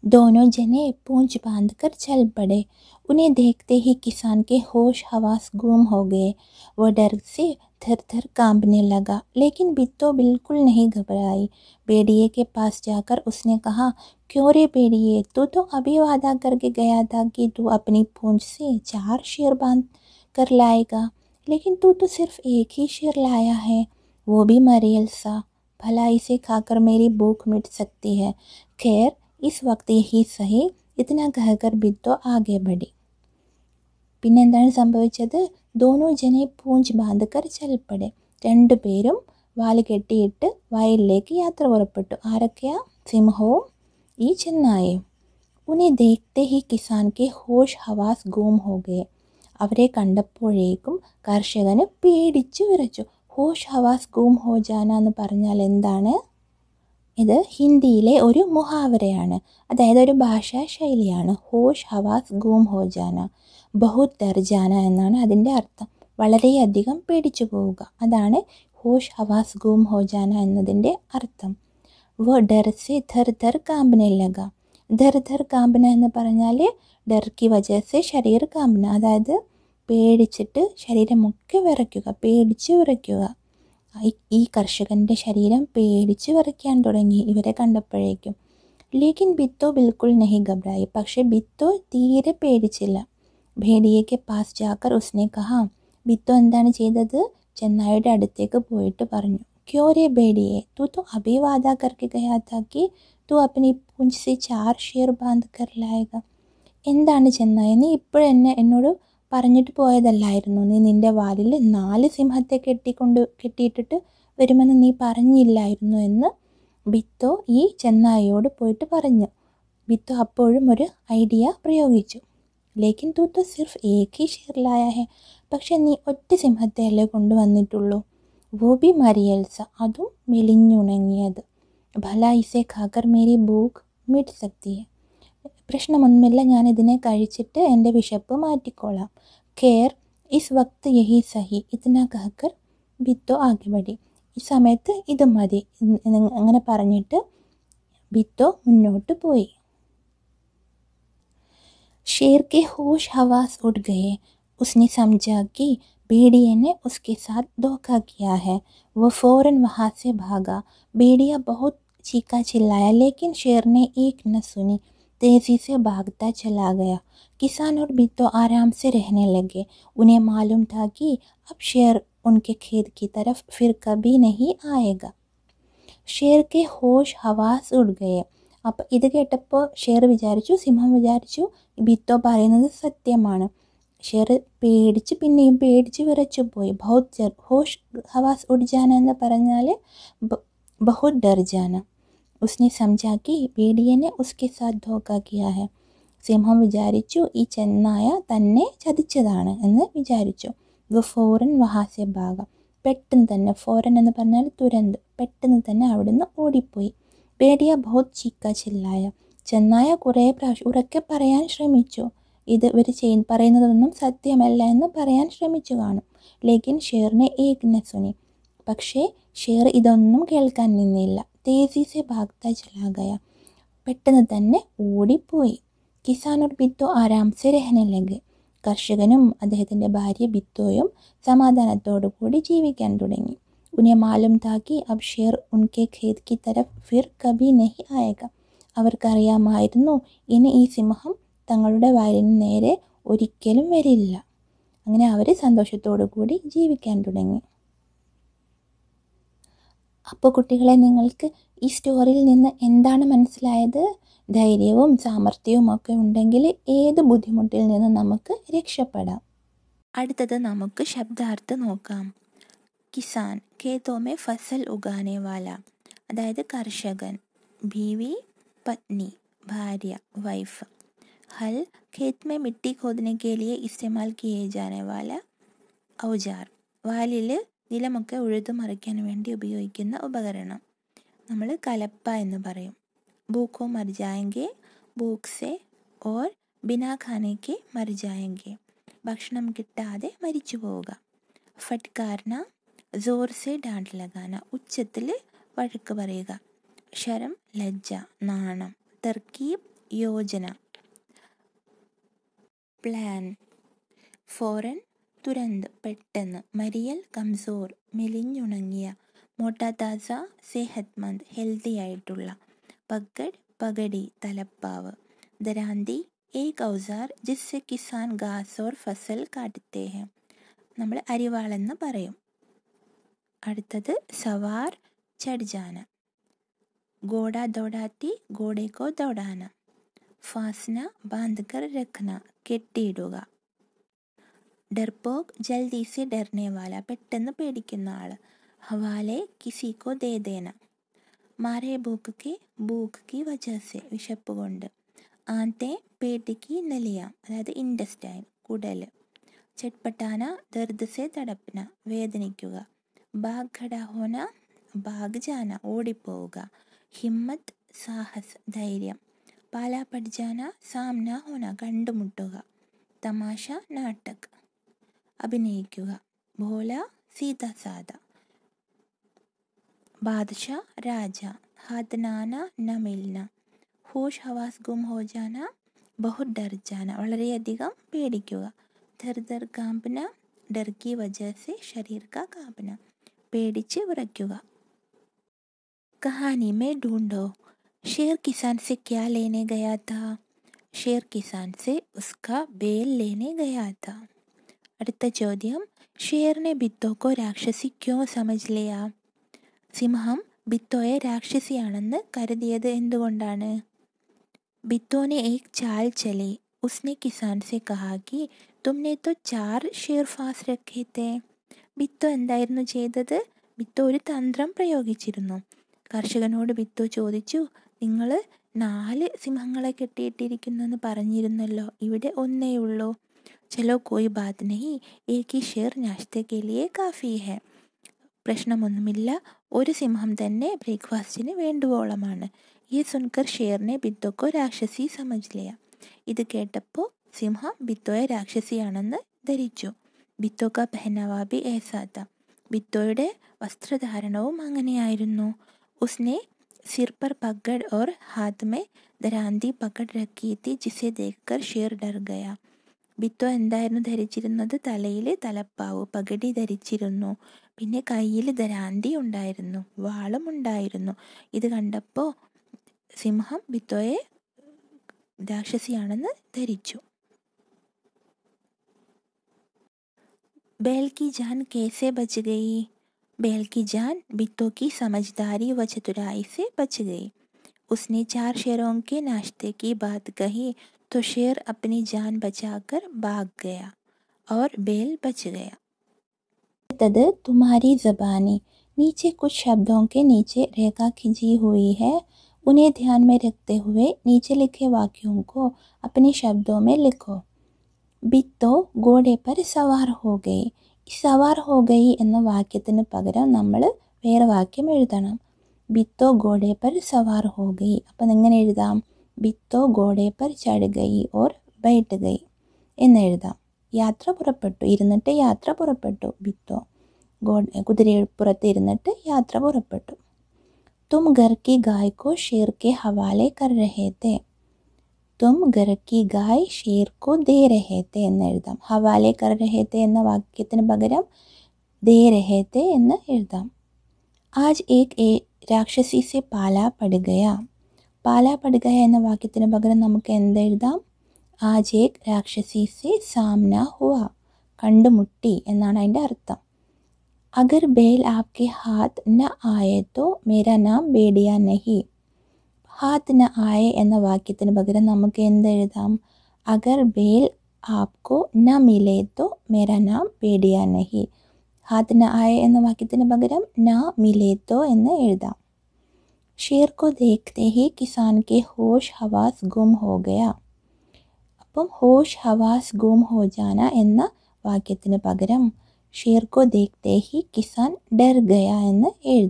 दोनों जने पूंछ बांधकर चल पड़े उन्हें देखते ही किसान के होश हवास गुम हो गए वह डर से थर थर कांपने लगा लेकिन बित्तो बिल्कुल नहीं घबराई बेड़िए के पास जाकर उसने कहा क्यों रे बेड़िए तू तो अभी वादा करके गया था कि तू अपनी पूंछ से चार शेर बांध कर लाएगा लेकिन तू तो सिर्फ एक ही शेर लाया है वो भी मरेल सा भला इसे खाकर मेरी भूख मिट सकती है खैर ഇസ് वक्त ഹി സഹി ഇതിന കഹകർ ബിത്തോ ആകെ ബടി പിന്നെന്താണ് സംഭവിച്ചത് ദോനോ ജനെ പൂഞ്ച് ബാന്ധക്കർ ചൽപ്പടെ രണ്ടുപേരും വാല് കെട്ടിയിട്ട് വയലിലേക്ക് യാത്ര പുറപ്പെട്ടു ആരൊക്കെയാ സിംഹവും ഈ ചെന്നായും ഉനെ ദേഖത്തെ ഹി കിസാൻ കെ ഹോഷ് ഹവാസ് ഗൂം ഹോകെ അവരെ കണ്ടപ്പോഴേക്കും കർഷകന് പേടിച്ചു വിറച്ചു ഹോഷ് ഹവാസ് ഗൂം ഹോജാന എന്ന് പറഞ്ഞാൽ എന്താണ് ഇത് ഹിന്ദിയിലെ ഒരു മുഹാവരയാണ് അതായത് ഒരു ഭാഷാ ശൈലിയാണ് ഹോഷ് ഹവാസ് ഗൂം ഹോ ജാന ബഹുത് ദർജാന എന്നാണ് അതിൻ്റെ അർത്ഥം വളരെയധികം പേടിച്ചു പോവുക അതാണ് ഹോഷ് ഹവാസ് ഗൂം ഹോ എന്നതിൻ്റെ അർത്ഥം വ ഡർ സെ ധർ ധർ കാമ്പന ലഗ ധർ ധർ കാമ്പന എന്ന് പറഞ്ഞാൽ ഡർക്കി വജ ശരീർ കാമ്പന അതായത് പേടിച്ചിട്ട് ശരീരമൊക്കെ വിറയ്ക്കുക പേടിച്ച് വിറയ്ക്കുക ഈ കർഷകൻ്റെ ശരീരം പേടിച്ച് വിറയ്ക്കാൻ തുടങ്ങി ഇവരെ കണ്ടപ്പോഴേക്കും ലേക്കിൻ ബിത്തോ ബിൽക്കുൾ നഹി ഗബ്രായി പക്ഷേ ബിത്തോ തീരെ പേടിച്ചില്ല ഭേടിയയ്ക്ക് പാസ് ജാക്കർ ഉസ്നെ കഹാ ബിത്തോ എന്താണ് ചെയ്തത് ചെന്നായിയുടെ അടുത്തേക്ക് പോയിട്ട് പറഞ്ഞു ക്യോരെ ബേടിയെ തു തോ അഭി വാദാ കയാത്താക്കി തു അപ്പനി പുഞ്ചി ചാർ ഷീർ ബാന്ത് കർ എന്താണ് ചെന്നായ നീ ഇപ്പോഴെന്നെ എന്നോട് പറഞ്ഞിട്ട് പോയതല്ലായിരുന്നു നീ നിൻ്റെ വാലിൽ നാല് സിംഹത്തെ കെട്ടിക്കൊണ്ട് കെട്ടിയിട്ടിട്ട് വരുമെന്ന് നീ പറഞ്ഞില്ലായിരുന്നു എന്ന് ബിത്തോ ഈ ചെന്നായയോട് പോയിട്ട് പറഞ്ഞു ബിത്തോ അപ്പോഴും ഒരു ഐഡിയ പ്രയോഗിച്ചു ലേക്കിൻ തൂത്ത് സിർഫ് ഏകി ഷെർലായ പക്ഷെ നീ ഒറ്റ അല്ലേ കൊണ്ടുവന്നിട്ടുള്ളൂ വോബി മരിയൽസ അതും മെലിഞ്ഞുണങ്ങിയത് ഭല ഇസെ ഖാക്കർ മേരി ബൂക്ക് മിറ്റ് സക്തിയേ प्रश्नम याद कहचे ए विशप मोल कैर् इस वक्त यही सही इतना कहकर बितो आगे बड़ी समयत इतने पर बितो मोटी शेर के होश हवास उठ गए उसने समझा कि बेड़िए ने उसके साथ धोखा किया है वह फौरन वहाँ से भागा बेड़िया बहुत चीखा चिल्लाया लेकिन शेर ने एक न सुनी तेज़ी से भागता चला गया किसान और बिट्टो आराम से रहने लगे उन्हें मालूम था कि अब शेर उनके खेत की तरफ फिर कभी नहीं आएगा शेर के होश हवास उड़ गए അപ്പം ഇത് കേട്ടപ്പോൾ ഷെയർ വിചാരിച്ചു സിംഹം വിചാരിച്ചു ബിത്തോ പറയുന്നത് സത്യമാണ് ഷെയർ പേടിച്ച് പിന്നെയും പേടിച്ച് വിറച്ചു പോയി ബഹുത് ജർ ഹോഷ് ഹവാസ് ഉഡ്ജാന എന്ന് പറഞ്ഞാൽ ബഹുത് ഡർജാന उसने समझा कि भेड़िए ने उसके साथ ധോക്ക किया है സിംഹം വിചാരിച്ചു ഈ ചെന്നായ തന്നെ ചതിച്ചതാണ് എന്ന് വിചാരിച്ചു ഫോറൻ വഹാസ്യഭാഗ പെട്ടെന്ന് തന്നെ ഫോറൻ എന്ന് പറഞ്ഞാൽ തുരന്ത് പെട്ടെന്ന് തന്നെ അവിടുന്ന് ഓടിപ്പോയി പേടിയ ബഹുത് ചീക്ക ചില്ലായ ചെന്നായ കുറേ പ്രാവശ്യം ഉറക്കെ പറയാൻ ശ്രമിച്ചു ഇത് ഇവർ ചെയ് പറയുന്നതൊന്നും സത്യമല്ല എന്ന് പറയാൻ ശ്രമിച്ചു കാണും ലേക്കിൻ ഷേറിനെ ഏക് നസുനി പക്ഷേ ഷേർ ഇതൊന്നും കേൾക്കാൻ നിന്നില്ല तेज़ी സെ भागता ചലാ ഗയ പെട്ടെന്ന് തന്നെ ഓടിപ്പോയി കിസാനൂർ ബിത്തോ ആരാംസെ രഹന ലഗ് കർഷകനും അദ്ദേഹത്തിൻ്റെ ഭാര്യ ബിത്തോയും സമാധാനത്തോടു കൂടി ജീവിക്കാൻ തുടങ്ങി ഉനെ മാലും താക്കി അബ് ഷേർ ഉൻകെ ഖേദ് കി തരഫ് ഫിർ കബി നഹി ആയക അവർക്കറിയാമായിരുന്നു ഇനി ഈ സിംഹം തങ്ങളുടെ വയലിന് നേരെ ഒരിക്കലും വരില്ല അങ്ങനെ അവർ സന്തോഷത്തോടു കൂടി ജീവിക്കാൻ തുടങ്ങി അപ്പോൾ കുട്ടികളെ നിങ്ങൾക്ക് ഈ സ്റ്റോറിയിൽ നിന്ന് എന്താണ് മനസ്സിലായത് ധൈര്യവും സാമർഥ്യവും ഒക്കെ ഉണ്ടെങ്കിൽ ഏത് ബുദ്ധിമുട്ടിൽ നിന്ന് നമുക്ക് രക്ഷപ്പെടാം അടുത്തത് നമുക്ക് ശബ്ദാർത്ഥ നോക്കാം കിസാൻ കേതോമെ ഫസൽ ഉഗാനേവാല അതായത് കർഷകൻ ബീവി പത്നി ഭാര്യ വൈഫ് ഹൽ ഖേത്മെ മിട്ടി मिट्टी खोदने के लिए इस्तेमाल किए जाने നിലമൊക്കെ ഉഴുതു മറിക്കാൻ വേണ്ടി ഉപയോഗിക്കുന്ന ഉപകരണം നമ്മൾ കലപ്പ എന്ന് പറയും ബൂക്കോ മരിജായെങ്കിൽ ബൂക്സെ ഓർ ബിനാഖാനയ്ക്ക് മരിജായെങ്കിൽ ഭക്ഷണം കിട്ടാതെ മരിച്ചു പോവുക ഫട്കാർന ജോർസെ ഡാഡ് ലഗാന ഉച്ചത്തിൽ വഴക്ക് പറയുക ശരം ലജ്ജ നാണം തർക്കീബ് യോജന പ്ലാൻ ഫോറൻ തുരന്ത് പെട്ടെന്ന് മരിയൽ കംസോർ മെലിഞ്ഞുണങ്ങിയ മോട്ടാതാസ സെഹത്മന്ദ് ഹെൽത്തി ആയിട്ടുള്ള പഗ്ഗഡ് പകടി തലപ്പാവ് ദരാന്തി ഏ കൗസാർ ജിസ് കിസാൻ ഗാസോർ ഫസൽ കാട്ടിത്തേഹം നമ്മൾ അരിവാളെന്ന് പറയും അടുത്തത് സവാർ ചഡ്ജാന ഗോഡ ദോടാത്തി ഗോഡേക്കോ ദോടാന ഫാസ്ന ബാന്ധകർ രഖ്ന കെട്ടിയിടുക ഡർപോക് ജൽദി സെ വാല പെട്ടെന്ന് പേടിക്കുന്ന ആള് ഹവാലെ കിസിക്കോ ദേദേന മാരെ ബൂക്ക് കി ബൂക്ക് കി വജസെ വിശപ്പ് കൊണ്ട് ആത്തെ പേട്ടിക്ക് നെലിയ അതായത് ഇൻഡസ്റ്റൈൻ കുടല് ചെട്പട്ടാന ദർദസെ തടപ്പന വേദനിക്കുക ബാഗ് ഘടഹോന ബാഗ് ജാന ഓടിപ്പോവുക ഹിമ്മത്ത് സാഹസ് ധൈര്യം പാലാ പഠിജാന സാംന ഹോന കണ്ടുമുട്ടുക തമാശ നാട്ടക് അഭിനയിക്കുക ഭോല സീതസാദ ബാദ്ഷാ രാജ ഹാത്തനാന നമിൽന ഹോഷ് ഹവാസ് ഗും ഹോജാന ബഹുത് ഡർജാന വളരെയധികം പേടിക്കുക ധർ ധർ കാമ്പന ഡർക്കി വജസെ ശരീർ കാ കാമ്പന പേടിച്ച് വിറയ്ക്കുക कहानी में ढूंढो शेर किसान से क्या लेने गया था शेर किसान से उसका बेल लेने गया था അടുത്ത ചോദ്യം ഷേറിനെ ബിത്തോക്കോ രാക്ഷസി ക്യോ സമജ്ലിയ സിംഹം ബിത്തോയെ രാക്ഷസിയാണെന്ന് കരുതിയത് എന്തുകൊണ്ടാണ് ബിത്തോനെ ഏക് ചാൽ ചലി ഉസ്നെ കിസാൻ സെ से തുമ്നെ തോ ചാർ ഷേർ ഫാസ് രഖേത്തെ ബിത്തോ എന്തായിരുന്നു ചെയ്തത് ബിത്തോ ഒരു തന്ത്രം പ്രയോഗിച്ചിരുന്നു കർഷകനോട് ബിത്തോ ചോദിച്ചു നിങ്ങൾ നാല് സിംഹങ്ങളെ കെട്ടിയിട്ടിരിക്കുന്നു എന്ന് പറഞ്ഞിരുന്നല്ലോ ഇവിടെ ഒന്നേ ഉള്ളൂ चलो कोई बात नहीं एक ही ഷെയർ നാഷ്തയ്ക്ക് കാഫി ഹെ പ്രശ്നമൊന്നുമില്ല ഒരു സിംഹം തന്നെ ബ്രേക്ക്ഫാസ്റ്റിന് വേണ്ടുവോളമാണ് ഈ സുൻകർ ഷേറിനെ ബിത്തോക്കോ രാക്ഷസി സമജ്ലിയ ഇത് കേട്ടപ്പോൾ സിംഹം ബിത്തോയെ രാക്ഷസിയാണെന്ന് ധരിച്ചു ബിത്തോക്ക പെഹനവാബി ഏസാത്ത ബിത്തോയുടെ വസ്ത്രധാരണവും അങ്ങനെയായിരുന്നു ഉസ്നെ സിർ പർ പഗഡ് ഓർ ഹാത് മേ ദരാന്തി പഗഡ് രക്കീത്തി ജിസെ ദേഖ് കർ ഷേർ ഡർ ഗയാ ബിത്തോ എന്തായിരുന്നു ധരിച്ചിരുന്നത് തലയിൽ തലപ്പാവ് പകടി ധരിച്ചിരുന്നു പിന്നെ കയ്യിൽ ധരാന്തി ഉണ്ടായിരുന്നു വാളും ഉണ്ടായിരുന്നു ഇത് കണ്ടപ്പോൾ സിംഹം ബിത്തോയെ രാക്ഷസിയാണെന്ന് ധരിച്ചു ബേൽകി ജാൻ जान कैसे बच गई बैल की जान बित्तों की समझदारी व चतुराई से बच गई उसने चार शेरों तो शेर अपनी जान बचाकर भाग गया और बैल बच गया तद तुम्हारी जबानी नीचे कुछ शब्दों के नीचे रेखा खिंची हुई है उन्हें ध्यान में रखते हुए नीचे लिखे वाक्यों को अपने शब्दों में लिखो ബിത്തോ ഗോഡെ പര സവാർ ഹോഗൈ സവാർ ഹോഗൈ എന്ന വാക്യത്തിന് वाक्य നമ്മൾ नाम वेरे वाक्यम बित्तो घोड़े पर सवार हो गई अब എഴുതാം ഭിത്തോ ഗോഡേപ്പർ ചടുകൈ ഓർ ബൈറ്റ് ഗൈ എന്നെഴുതാം യാത്ര പുറപ്പെട്ടു ഇരുന്നിട്ട് യാത്ര പുറപ്പെട്ടു ഭിത്തോ ഗോ കുതിരപ്പുറത്ത് ഇരുന്നിട്ട് യാത്ര പുറപ്പെട്ടു तुम घर की गाय को शेर के हवाले कर रहे थे തും ഗർക്കി ഗായ് ഷേർക്കു ദേ രഹേത്തെ എന്ന് എഴുതാം ഹവാലെ കർ രഹേത്തെ എന്ന വാക്യത്തിന് പകരം ദേ രഹേത്തെ എന്ന് എഴുതാം ആജ് ഏക് രാക്ഷസി സെ പാല പടുകയാ പാലാ പടുക എന്ന വാക്യത്തിന് പകരം നമുക്ക് എന്തെഴുതാം ആജേക് രാക്ഷസി സെ സാംന ഹുവ കണ്ടുമുട്ടി എന്നാണ് അതിൻ്റെ അർത്ഥം അഗർ ബേൽ ആപ്കെ ഹാത്ത് ന ആയതോ മേര നാം ബേഡിയ നഹി ഹാത്ത് ന ആയ എന്ന വാക്യത്തിന് പകരം നമുക്ക് എന്തെഴുതാം അഗർ ബേൽ ആപ്കോ ന മിലേത്തോ മേര നാം ബേഡിയ നഹി ഹാത്ത് ന ആയ എന്ന വാക്യത്തിന് പകരം ന മിലേത്തോ എന്ന് എഴുതാം शेर को देखते ही किसान के होश हवास गुम हो गया अब होश हवास गुम हो जाना वाक्य पकर शेर को देखते ही किसान डर गया एल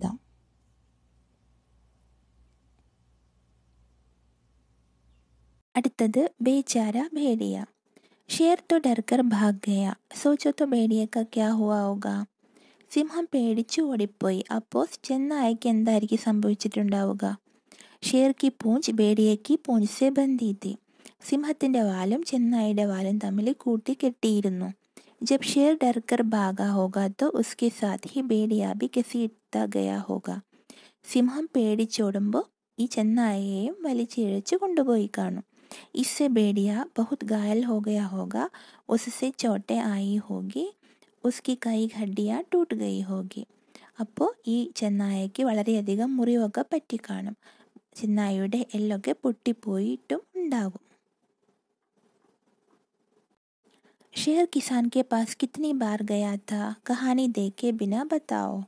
അടുത്തത് ബേചാര ഭേടിയ ഷേർ തോ ഡർക്കർ ഭാഗ്യ സോചോ തോ ഭേടിയ ക്യാ ഹുവാ ഹുഗാ സിംഹം പേടിച്ചു ഓടിപ്പോയി അപ്പോൾ ചെന്നായക്ക് എന്തായിരിക്കും സംഭവിച്ചിട്ടുണ്ടാവുക ഷേർക്കി പൂഞ്ച് ബേടിയക്കി പൂഞ്ച് ബന്ധീത്തി സിംഹത്തിന്റെ വാലും ചെന്നായിയുടെ വാലും തമ്മിൽ കൂട്ടി കെട്ടിയിരുന്നു ജബ് ഷേർ ഡർക്കർ ഭാഗ ഹോകാത്തോ തോ ഉസ്കെ സാത് ഹി ബേടിയ ബി ഗയാ ഹോക സിംഹം പേടിച്ചോടുമ്പോൾ ഈ ചെന്നായയെയും വലിച്ചിഴച്ചു കൊണ്ടുപോയി കാണും इससे ബേഡിയ ബഹുത് ഗായൽ ഹോകയാ ഹോക होगा ചോട്ടെ ആയി ഹോകി उसकी कई हड्डिया टूट गई होगी अब ई चाय वाले मुरी पटिका चाय पुटीपोट शेर किसान के पास कितनी बार गया था कहानी देखे बिना बताओ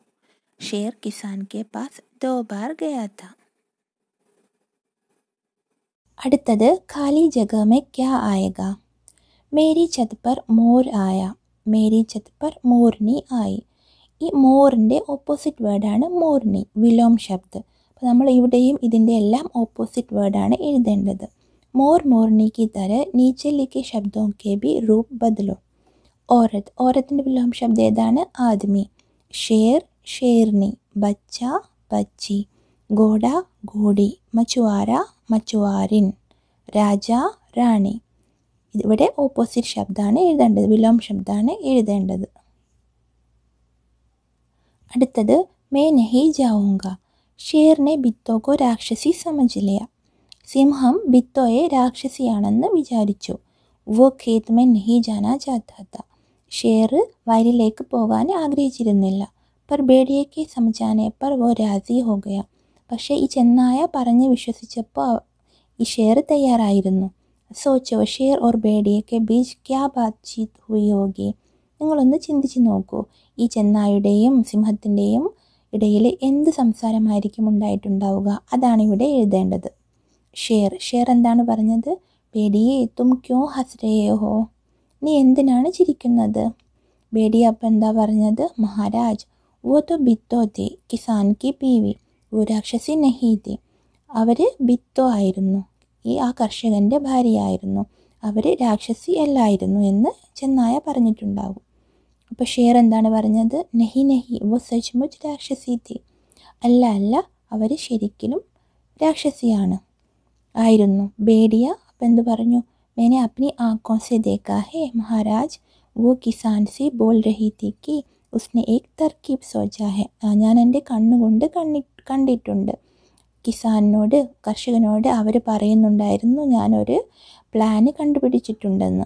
शेर किसान के पास दो बार गया था अड़ खाली जगह में क्या आएगा मेरी छत पर मोर आया മേരി ഛത് മോർണി ആയി ഈ മോറിൻ്റെ ഓപ്പോസിറ്റ് വേർഡാണ് മോർണി വിലോം ശബ്ദ് അപ്പോൾ നമ്മൾ ഇവിടെയും ഇതിൻ്റെ എല്ലാം ഓപ്പോസിറ്റ് വേർഡാണ് എഴുതേണ്ടത് മോർ മോർണിക്ക് കി തര നീച്ചലേക്ക് ശബ്ദവും കെ ബി റൂപ് ബദലോ ഓരത് ഓരത്തിൻ്റെ വിലോം ശബ്ദം ഏതാണ് ആദ്മി ഷേർ ഷേർണി ബച്ച ബച്ചി ഗോഡ ഗോഡി മച്ചുവാര മച്ചുവാരിൻ രാജ റാണി ഇവിടെ ഓപ്പോസിറ്റ് ശബ്ദമാണ് എഴുതേണ്ടത് വിലോം ശബ്ദമാണ് എഴുതേണ്ടത് അടുത്തത് മേ നഹി ജാവുങ്ക ഷേറിനെ ബിത്തോക്കോ രാക്ഷസി സമജിലയ സിംഹം ബിത്തോയെ രാക്ഷസിയാണെന്ന് വിചാരിച്ചു വോ ഖേത് മേ നഹി ജാന ജാത്ത ഷേർ വയലിലേക്ക് പോകാൻ ആഗ്രഹിച്ചിരുന്നില്ല പർ ബേഡിയേക്ക് സമജാനെ പർ വോ രാജി ഹോകയ പക്ഷേ ഈ ചെന്നായ പറഞ്ഞ് വിശ്വസിച്ചപ്പോൾ ഈ ഷേർ തയ്യാറായിരുന്നു സോച്ചോ ഷേർ ഓർ ബേഡിയൊക്കെ ബീച്ച് ക്യാ ബാത്ചീത്ത് ഹുയി ഹോഗി നിങ്ങളൊന്ന് ചിന്തിച്ച് നോക്കൂ ഈ ചെന്നായുടെയും സിംഹത്തിൻ്റെയും ഇടയിൽ എന്ത് സംസാരമായിരിക്കും ഉണ്ടായിട്ടുണ്ടാവുക അതാണ് ഇവിടെ എഴുതേണ്ടത് ഷേർ ഷേർ എന്താണ് പറഞ്ഞത് ബേഡിയെ തും ക്യോ ഹസ്രേയോ ഹോ നീ എന്തിനാണ് ചിരിക്കുന്നത് ബേഡി അപ്പം എന്താ പറഞ്ഞത് മഹാരാജ് വോ തോ ബിത്തോ തി കിസാൻ കി പീവി ഓ രാക്ഷസി നഹീ അവർ ബിത്തോ ആയിരുന്നു ഈ ആ കർഷകൻ്റെ ഭാര്യയായിരുന്നു അവർ രാക്ഷസി അല്ലായിരുന്നു എന്ന് ചെന്നായ പറഞ്ഞിട്ടുണ്ടാകും അപ്പോൾ ഷേർ എന്താണ് പറഞ്ഞത് നഹി നഹി വോ സജ്മുജ് രാക്ഷസി തി അല്ല അല്ല അവർ ശരിക്കും രാക്ഷസിയാണ് ആയിരുന്നു ബേഡിയ അപ്പം എന്ത് പറഞ്ഞു മേനെ അപ്നി ആക്കോ സെ ദേക്കാ ഹേ മഹാരാജ് വോ കിസാൻ സി ബോൾ രഹി തി ഉസ്നെ ഏക് തർക്കീബ് സോജാ ഹെ ഞാൻ എൻ്റെ കണ്ണുകൊണ്ട് കണ്ണി കണ്ടിട്ടുണ്ട് കിസാനിനോട് കർഷകനോട് അവർ പറയുന്നുണ്ടായിരുന്നു ഞാനൊരു പ്ലാന് കണ്ടുപിടിച്ചിട്ടുണ്ടെന്ന്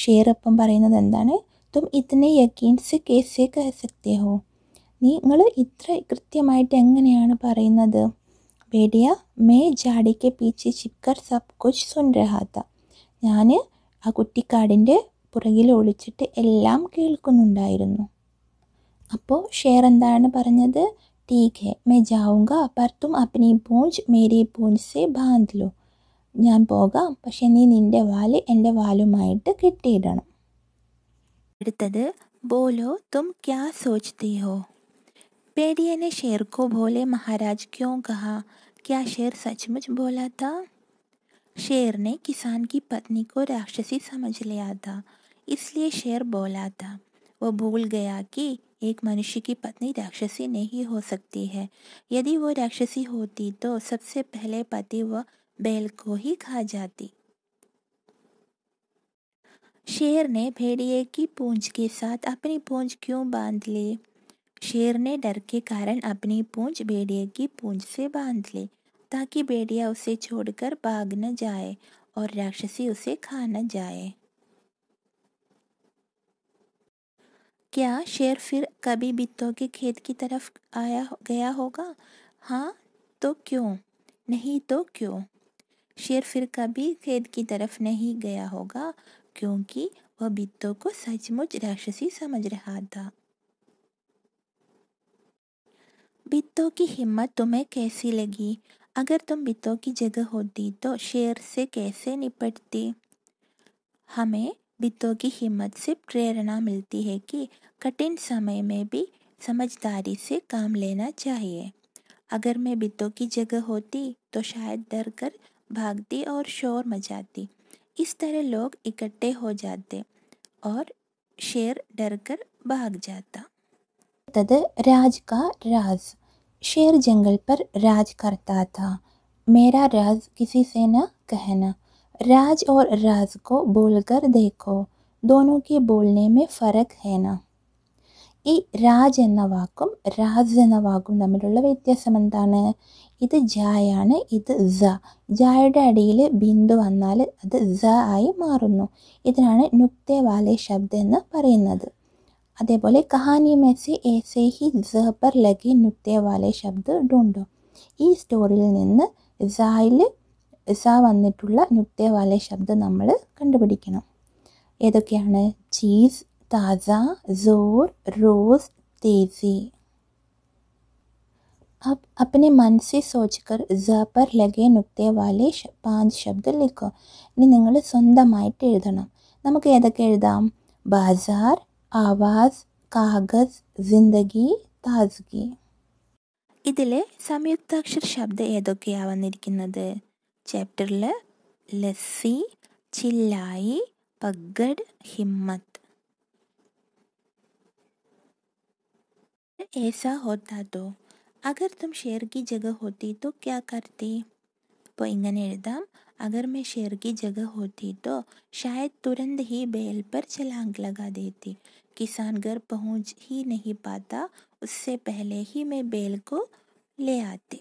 ഷേറപ്പം പറയുന്നത് എന്താണ് തും ഇതിനെ യക്കീൻസ് കേസേ സത്യഹോ നിങ്ങൾ ഇത്ര കൃത്യമായിട്ട് എങ്ങനെയാണ് പറയുന്നത് വേടിയ മേ ജാഡിക്ക് പീച്ച് ചിക്കർ സബ് കൊച്ച് സുൻരഹാത്ത ഞാൻ ആ കുട്ടിക്കാടിൻ്റെ പുറകിൽ ഒളിച്ചിട്ട് എല്ലാം കേൾക്കുന്നുണ്ടായിരുന്നു അപ്പോൾ ഷേർ എന്താണ് പറഞ്ഞത് ठीक है मैं जाऊँगा पर तुम अपनी മൂഞ്ച് मेरी മൂഞ്ച് से बांध लो ഞാൻ पोगा പക്ഷേ നീ वाले एंड वालु माइट കെട്ടിയിടണം അടുത്തത് बोलो तुम क्या സോച്ച്തി हो പേടിയ ने शेर को बोले महाराज क्यों कहा क्या शेर सचमुच बोला था शेर ने किसान की पत्नी को राक्षसी समझ लिया था इसलिए शेर बोला था वो भूल गया कि एक मनुष्य की पत्नी राक्षसी नहीं हो सकती है यदि वो राक्षसी होती तो सबसे पहले पति व बैल को ही खा जाती शेर ने भेड़िए की पूंछ के साथ अपनी पूंछ क्यों बांध ली शेर ने डर के कारण अपनी पूंछ भेड़िए की पूंछ से बांध ली ताकि भेड़िया उसे छोड़कर भाग न जाए और राक्षसी उसे खा न जाए क्या शेर फिर कभी बित्तों के खेत की तरफ आया गया होगा हाँ तो क्यों नहीं तो क्यों शेर फिर कभी खेत की तरफ नहीं गया होगा क्योंकि वह बित्तों को सचमुच राक्षसी समझ रहा था बित्तों की हिम्मत तुम्हें कैसी लगी अगर तुम बित्तों की जगह होती तो शेर से कैसे निपटती हमें बितों की हिम्मत से प्रेरणा मिलती है कि कठिन समय में भी समझदारी से काम लेना चाहिए अगर मैं बितों की जगह होती तो शायद डर कर भागती और शोर मचाती इस तरह लोग इकट्ठे हो जाते और शेर डर कर भाग जाता तद राज का राज शेर जंगल पर राज करता था मेरा राज किसी से न कहना राज और राज को बोलकर देखो दोनों के बोलने में ഫറക് ഹേന ഈ രാജ് എന്ന വാക്കും രാജ് എന്ന വാക്കും തമ്മിലുള്ള വ്യത്യാസം എന്താണ് ഇത് ജായാണ് ഇത് സ ജായുടെ അടിയിൽ ബിന്ദു വന്നാൽ അത് സ ആയി മാറുന്നു ഇതിനാണ് നുക്തെ വാലെ ശബ്ദം എന്ന് പറയുന്നത് അതേപോലെ കഹാനി മെസ്സി ഏസെ ഹി സ പർ ലഗി നുക്തെ വാലെ ശബ്ദ ഡുണ്ടോ ഈ സ്റ്റോറിയിൽ നിന്ന് സായിൽ സ വന്നിട്ടുള്ള വാലെ ശബ്ദം നമ്മൾ കണ്ടുപിടിക്കണം ഏതൊക്കെയാണ് ചീസ് താസ സോർ റോസ് തേസി अब अपने मन से सोचकर ज पर വാലെ പാഞ്ച് ശബ്ദം ലിക്കോ ഇനി നിങ്ങൾ സ്വന്തമായിട്ട് എഴുതണം നമുക്ക് ഏതൊക്കെ എഴുതാം ബാസാർ ആവാസ് കാഗസ് ജിന്ദഗി താസ്ഗി ഇതിലെ സംയുക്താക്ഷര ശബ്ദം ഏതൊക്കെയാണ് വന്നിരിക്കുന്നത് ചാപ്റ്ററിൽ लस्सी चिल्लाई पगड़ हिम्मत ऐसा होता तो अगर तुम शेर की जगह होती तो क्या करती അപ്പോൾ ഇങ്ങനെ എഴുതാം अगर मैं शेर की जगह होती तो शायद तुरंत ही बैल पर छलांग लगा देती किसान घर पहुंच ही नहीं पाता उससे पहले ही मैं बैल को ले आती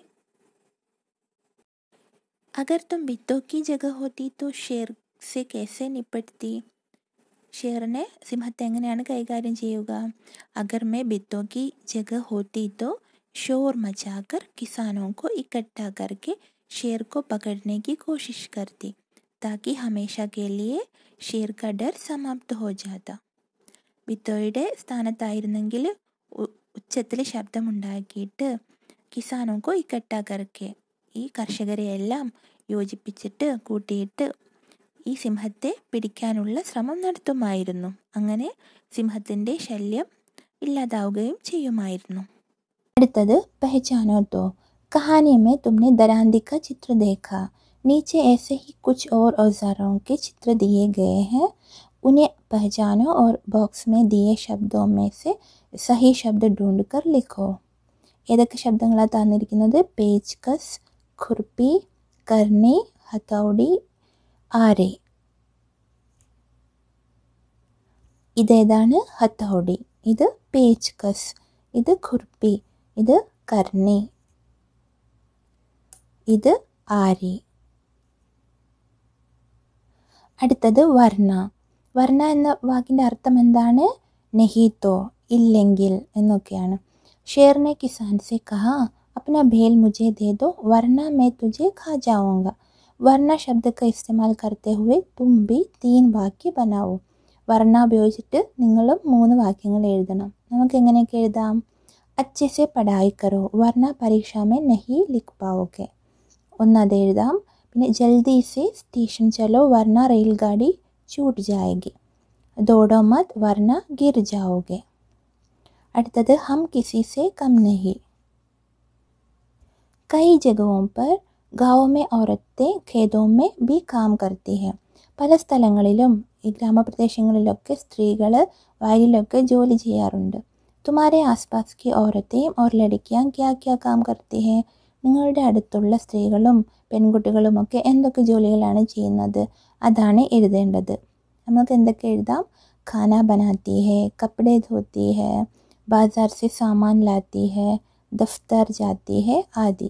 अगर तुम बिद्दो की जगह होती तो शेर से कैसे निपटती शेर ने എങ്ങനെയാണ് കൈകാര്യം अगर मैं बिद्दो की जगह होती तो शोर मचाकर किसानों को इकट्ठा करके शेर को पकड़ने की कोशिश करती ताकि हमेशा के लिए शेर का डर समाप्त हो जाता उच्च സ്ഥാനത്തായിരുന്നെങ്കിൽ किसानों को इकट्ठा करके ഈ എല്ലാം യോജിപ്പിച്ചിട്ട് കൂട്ടിയിട്ട് ഈ സിംഹത്തെ പിടിക്കാനുള്ള ശ്രമം നടത്തുമായിരുന്നു അങ്ങനെ സിംഹത്തിൻ്റെ ശല്യം ഇല്ലാതാവുകയും ചെയ്യുമായിരുന്നു അടുത്തത് പെഹചാനോ തോ കഹാനി മേ തുമ്നെ ദരാന്തി കാ ചിത്ര ദേഖാ नीचे ऐसे ही कुछ और औजारों के चित्र दिए गए हैं उन्हें पहचानो और बॉक्स में दिए शब्दों में से सही शब्द ढूंढकर लिखो ഏതൊക്കെ ശബ്ദങ്ങളാണ് തന്നിരിക്കുന്നത് പേജ് കസ് खुरपी करनी ഹത്തൗടി ആരെ ഇതേതാണ് ഹത്തൗടി ഇത് പേച്ച്കസ് ഇത് ഖുർപ്പി ഇത് കർണി ഇത് ആരി അടുത്തത് വർണ്ണ വർണ്ണ എന്ന വാക്കിൻ്റെ അർത്ഥം എന്താണ് നെഹീത്തോ ഇല്ലെങ്കിൽ എന്നൊക്കെയാണ് ഷേർനെ കിസാൻസെ കഹ अपना भेल मुझे दे दो वरना मैं तुझे खा जाऊँगा वरना शब्द का इस्तेमाल करते हुए तुम भी तीन वाक्य बनाओ वरना ഉപയോഗിച്ചിട്ട് നിങ്ങളും മൂന്ന് വാക്യങ്ങൾ എഴുതണം നമുക്ക് എങ്ങനെയൊക്കെ എഴുതാം अच्छे से पढ़ाई करो वरना परीक्षा में नहीं लिख पाओगे ഒന്നത് എഴുതാം പിന്നെ ജൽദി സെ സ്റ്റേഷൻ ചലോ വർണ്ണ റെയിൽഗാഡി ചൂട്ട് ജായകി ദോഡോ മത് വർണ്ണ ഗിർ ജാവോഗെ അടുത്തത് ഹം കിസി സെ കം നഹി कई जगहों पर गाँव में औरतें खेतों में भी काम करती हैं പല സ്ഥലങ്ങളിലും ഈ ഗ്രാമപ്രദേശങ്ങളിലൊക്കെ സ്ത്രീകൾ വയലിലൊക്കെ ജോലി ചെയ്യാറുണ്ട് തുമാരെ ആസ്പാസ് കി ഓരത്തെയും ഓർ ലടിക്കാൻ ക്യാ ക്യാ കാം കർത്തി ഹേ നിങ്ങളുടെ അടുത്തുള്ള സ്ത്രീകളും പെൺകുട്ടികളുമൊക്കെ എന്തൊക്കെ ജോലികളാണ് ചെയ്യുന്നത് അതാണ് എഴുതേണ്ടത് നമുക്ക് എന്തൊക്കെ എഴുതാം ഖാന ബനാത്തി ഹേ കപ്പടെ ധോത്തി ഹേ ബാസാർ സി സാമാൻ ലാത്തി ഹേ ദഫ്താർ ജാത്തി ഹെ ആദി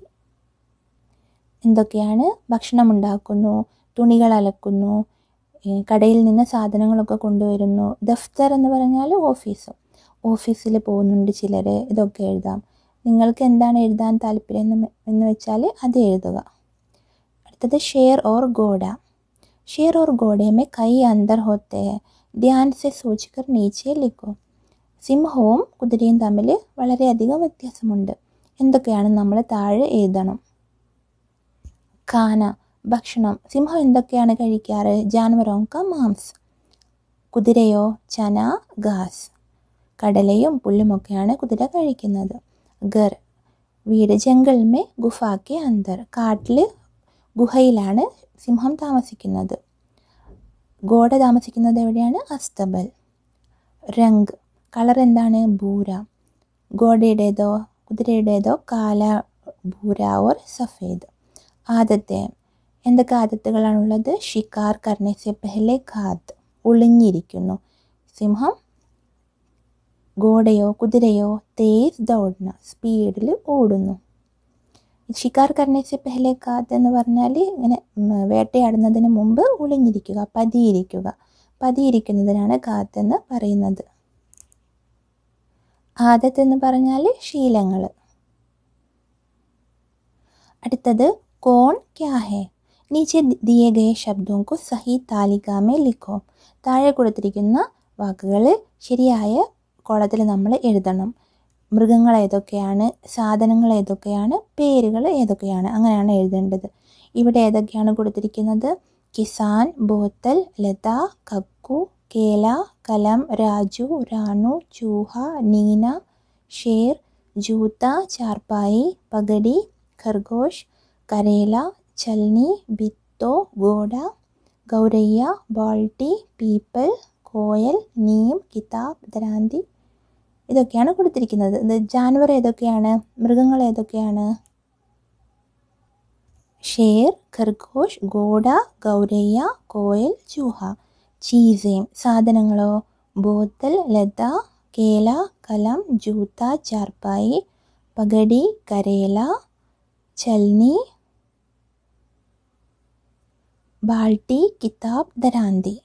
എന്തൊക്കെയാണ് ഭക്ഷണം ഉണ്ടാക്കുന്നു തുണികൾ അലക്കുന്നു കടയിൽ നിന്ന് സാധനങ്ങളൊക്കെ കൊണ്ടുവരുന്നു ദഫ്തർ എന്ന് പറഞ്ഞാൽ ഓഫീസ് ഓഫീസിൽ പോകുന്നുണ്ട് ചിലർ ഇതൊക്കെ എഴുതാം നിങ്ങൾക്ക് എന്താണ് എഴുതാൻ താല്പര്യം എന്ന് വെച്ചാൽ അത് എഴുതുക അടുത്തത് ഷെയർ ഓർ ഗോഡ ഷെയർ ഓർ ഗോഡയമേ കൈ അന്തർ ഹോത്തേ ധ്യാൻ സെ സൂചിക്കർ നീച്ചേ ലിക്കോ സിംഹവും കുതിരയും തമ്മിൽ വളരെയധികം വ്യത്യാസമുണ്ട് എന്തൊക്കെയാണ് നമ്മൾ താഴെ എഴുതണം കാന ഭക്ഷണം സിംഹം എന്തൊക്കെയാണ് കഴിക്കാറ് ജാനുവരോങ്ക മാംസ് കുതിരയോ ചന ഗാസ് കടലയും പുല്ലുമൊക്കെയാണ് കുതിര കഴിക്കുന്നത് ഗർ വീട് ജംഗൽ മേ ഗുഫാക്കി അന്തർ കാട്ടിൽ ഗുഹയിലാണ് സിംഹം താമസിക്കുന്നത് ഗോഡ താമസിക്കുന്നത് എവിടെയാണ് അസ്തബൽ രംഗ് കളർ എന്താണ് ഭൂര ഗോഡയുടേതോ കുതിരയുടേതോ കാല ഭൂര ഓർ സഫേദ് ആദത്തെ എന്തൊക്കെ ആദത്തുകളാണുള്ളത് ഷിക്കാർ കർണസെ പെഹലെ ഖാദ് ഒളിഞ്ഞിരിക്കുന്നു സിംഹം ഗോഡയോ കുതിരയോ തേസ് ദൗഡ്ന സ്പീഡിൽ ഓടുന്നു ഷിക്കാർ കർണസെ പെഹലെ ഖാദ് എന്ന് പറഞ്ഞാൽ ഇങ്ങനെ വേട്ടയാടുന്നതിന് മുമ്പ് ഒളിഞ്ഞിരിക്കുക പതിയിരിക്കുക പതിയിരിക്കുന്നതിനാണ് ഖാദ് എന്ന് പറയുന്നത് ആദത്ത് എന്ന് പറഞ്ഞാൽ ശീലങ്ങൾ അടുത്തത് കോൺ ക്യാ ഹേ നീച്ചെ ദിയെ ഗയ സഹി താലികാമേ ലിഖോ താഴെ കൊടുത്തിരിക്കുന്ന വാക്കുകൾ ശരിയായ കോളത്തിൽ നമ്മൾ എഴുതണം മൃഗങ്ങൾ ഏതൊക്കെയാണ് സാധനങ്ങൾ ഏതൊക്കെയാണ് പേരുകൾ ഏതൊക്കെയാണ് അങ്ങനെയാണ് എഴുതേണ്ടത് ഇവിടെ ഏതൊക്കെയാണ് കൊടുത്തിരിക്കുന്നത് കിസാൻ ബോത്തൽ ലത കക്കു കേല കലാം രാജു രാണു ചൂഹ നീന ഷേർ ജൂത്ത ചാർപ്പായി പഗടി ഖർഗോഷ് കരേല ചൽനി ബിത്തോ ഗോഡ ഗൗരയ്യ ബാൾട്ടി പീപ്പൽ കോയൽ നീം കിതാബ് ദരാന്തി ഇതൊക്കെയാണ് കൊടുത്തിരിക്കുന്നത് ജാനുവർ ഏതൊക്കെയാണ് മൃഗങ്ങൾ ഏതൊക്കെയാണ് ഷേർ ഖർഗോഷ് ഗോഡ ഗൗരയ്യ കോയൽ ചൂഹ ചീസയും സാധനങ്ങളോ ബോത്തൽ ലത കേല കലം ജൂത്ത ചാർപ്പായി പകടി കരേല ചൽനി ബാൾട്ടി കിതാബ് ദരാന്തി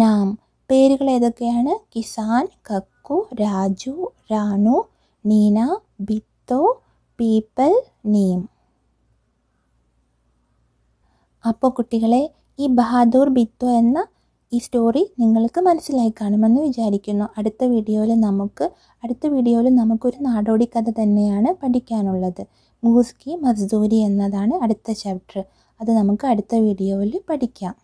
നാം പേരുകൾ ഏതൊക്കെയാണ് കിസാൻ കക്കു രാജു രാണു നീന ബിത്തോ പീപ്പൽ നീം അപ്പോൾ കുട്ടികളെ ഈ ബഹാദൂർ ബിത്തോ എന്ന ഈ സ്റ്റോറി നിങ്ങൾക്ക് മനസ്സിലായി കാണുമെന്ന് വിചാരിക്കുന്നു അടുത്ത വീഡിയോയിൽ നമുക്ക് അടുത്ത വീഡിയോയിൽ നമുക്കൊരു നാടോടി കഥ തന്നെയാണ് പഠിക്കാനുള്ളത് മൂസ്കി മസ്ദൂരി എന്നതാണ് അടുത്ത ചാപ്റ്റർ അത് നമുക്ക് അടുത്ത വീഡിയോയിൽ പഠിക്കാം